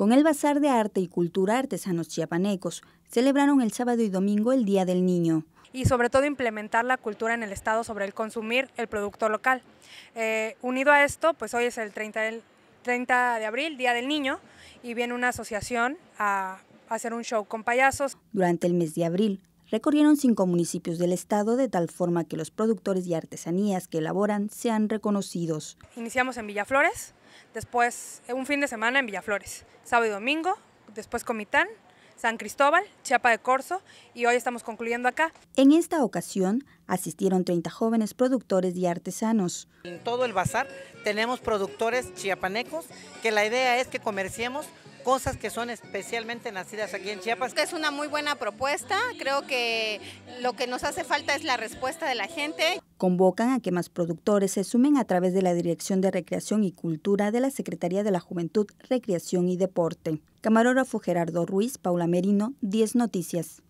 Con el Bazar de Arte y Cultura Artesanos Chiapanecos, celebraron el sábado y domingo el Día del Niño. Y sobre todo implementar la cultura en el Estado sobre el consumir el producto local. Eh, unido a esto, pues hoy es el 30, el 30 de abril, Día del Niño, y viene una asociación a hacer un show con payasos. Durante el mes de abril, recorrieron cinco municipios del estado de tal forma que los productores y artesanías que elaboran sean reconocidos. Iniciamos en Villaflores, después eh, un fin de semana en Villaflores, sábado y domingo, después Comitán, San Cristóbal, Chiapa de Corzo y hoy estamos concluyendo acá. En esta ocasión asistieron 30 jóvenes productores y artesanos. En todo el bazar tenemos productores chiapanecos que la idea es que comerciemos cosas que son especialmente nacidas aquí en Chiapas. Es una muy buena propuesta, creo que lo que nos hace falta es la respuesta de la gente. Convocan a que más productores se sumen a través de la Dirección de Recreación y Cultura de la Secretaría de la Juventud, Recreación y Deporte. Camarógrafo Gerardo Ruiz, Paula Merino, 10 Noticias.